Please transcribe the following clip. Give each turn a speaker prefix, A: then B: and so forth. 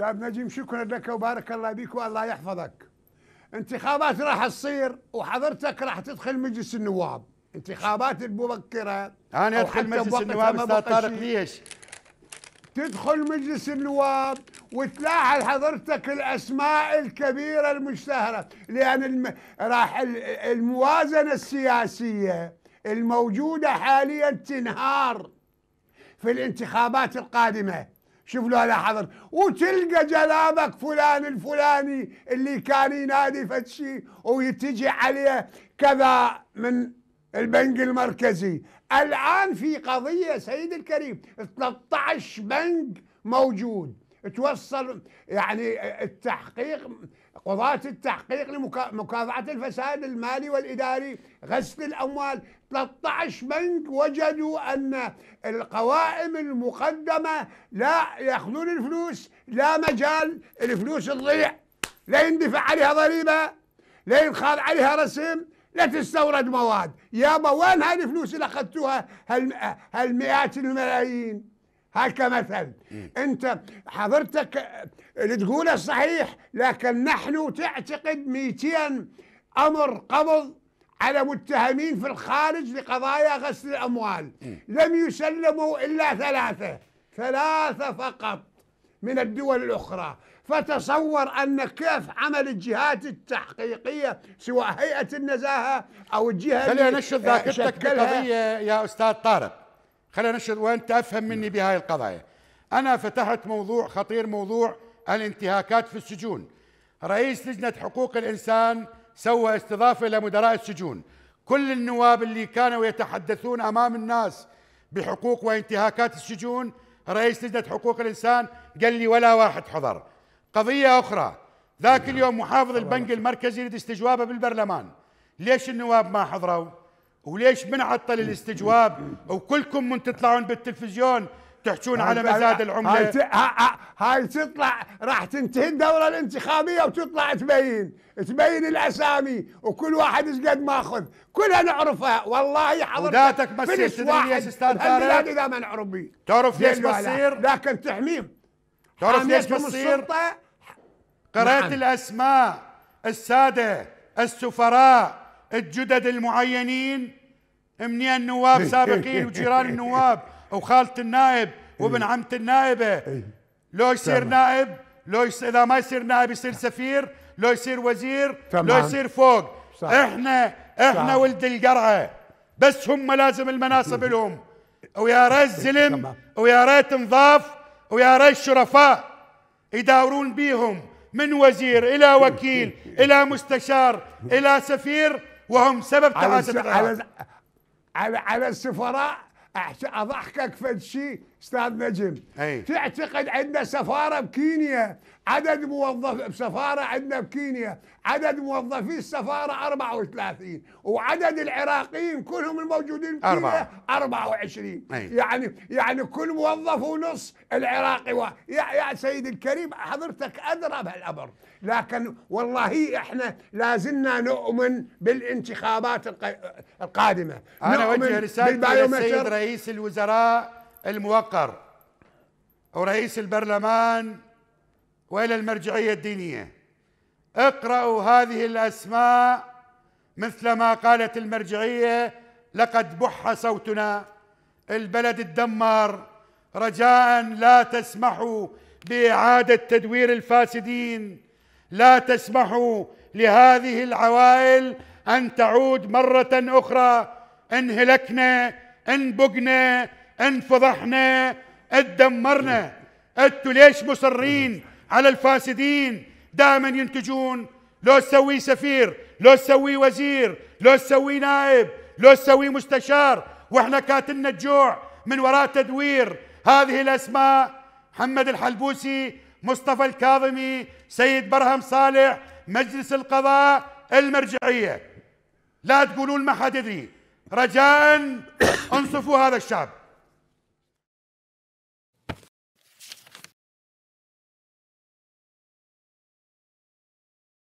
A: استاذ نجم شكرا لك وبارك الله بك والله يحفظك انتخابات راح تصير وحضرتك راح تدخل مجلس النواب انتخابات المبكره انا ادخل مجلس النواب استاذ طارق ليش؟ تدخل مجلس النواب وتلاحظ حضرتك الاسماء الكبيره المشتهره لان الم... راح الموازنه السياسيه الموجوده حاليا تنهار في الانتخابات القادمه شوف له على حضر وتلقى جنابك فلان الفلاني اللي كان ينادي فتشي ويتجي عليه كذا من البنك المركزي الآن في قضية سيد الكريم 13 بنك موجود توصل يعني التحقيق قضاة التحقيق لمكافحة الفساد المالي والإداري غسل الأموال 13 بنك وجدوا أن القوائم المقدمة لا يأخذون الفلوس لا مجال الفلوس تضيع لا يندفع عليها ضريبة لا ينخاض عليها رسم لا تستورد مواد يابا وين هذه الفلوس اللي أخذتوها هالمئات الملايين هكمثل انت حضرتك اللي تقوله صحيح لكن نحن تعتقد 200 امر قبض على متهمين في الخارج لقضايا غسل الاموال لم يسلموا الا ثلاثه ثلاثه فقط من الدول الاخرى فتصور ان كيف عمل الجهات التحقيقيه سواء هيئه النزاهه او الجهه خلينا ننشط ذاكرتك بقضيه
B: يا استاذ طارق خلينا نشر وانت افهم مني نعم. بهاي القضايا انا فتحت موضوع خطير موضوع الانتهاكات في السجون رئيس لجنه حقوق الانسان سوى استضافه لمدراء السجون كل النواب اللي كانوا يتحدثون امام الناس بحقوق وانتهاكات السجون رئيس لجنه حقوق الانسان قال لي ولا واحد حضر قضيه اخرى ذاك نعم. اليوم محافظ البنك المركزي يريد استجوابه بالبرلمان ليش النواب ما حضروا وليش منعطل الاستجواب وكلكم
A: من تطلعون بالتلفزيون تحجون على مزاد العمله هاي, هاي تطلع راح تنتهي الدوره الانتخابيه وتطلع تبين تبين الاسامي وكل واحد ايش قد ماخذ كلها نعرفها والله حضرتك بس تدري ليش استاذ طارق اذا ما نعرف بيه تعرف ليش بصير لكن تحميم تعرف ليش بصير
B: قرأت نعم. الاسماء الساده السفراء الجدد المعينين امنية النواب سابقين وجيران النواب وخالة النائب وابن إيه. عمة النائبة إيه. لو يصير نائب لو يصير اذا ما يصير نائب يصير سفير لو يصير وزير لو يصير فوق احنا احنا ولد القرعه بس هم لازم المناصب لهم ويا ريت إيه، زلم ويا ريت انضاف ويا ريت شرفاء يداورون بيهم من وزير الى وكيل الى مستشار الى
A: سفير وهم سبب تعاسه العراق على السفراء اضحكك في الشيء استاذ نجم أي. تعتقد عندنا سفاره بكينيا عدد موظف بسفاره عندنا بكينيا عدد موظفي السفاره 34 وعدد العراقيين كلهم الموجودين بكينيا 24 أي. يعني يعني كل موظف ونص العراقي و... يا يا سيدي الكريم حضرتك ادرى بهالامر لكن والله احنا لازلنا نؤمن بالانتخابات القادمه انا اوجه رساله للسيد رئيس
B: الوزراء الموقر ورئيس البرلمان والى المرجعيه الدينيه اقرأوا هذه الاسماء مثل ما قالت المرجعيه لقد بح صوتنا البلد اتدمر رجاء لا تسمحوا باعاده تدوير الفاسدين لا تسمحوا لهذه العوائل ان تعود مره اخرى انهلكنا انبقنا انفضحنا اتدمرنا انتوا ليش مصرين على الفاسدين دائما ينتجون لو تسوي سفير لو تسوي وزير لو تسوي نائب لو تسوي مستشار واحنا كاتلنا الجوع من وراء تدوير هذه الاسماء محمد الحلبوسي مصطفى الكاظمي سيد برهم صالح مجلس القضاء المرجعيه لا تقولون ما حد يدري رجاء انصفوا هذا الشعب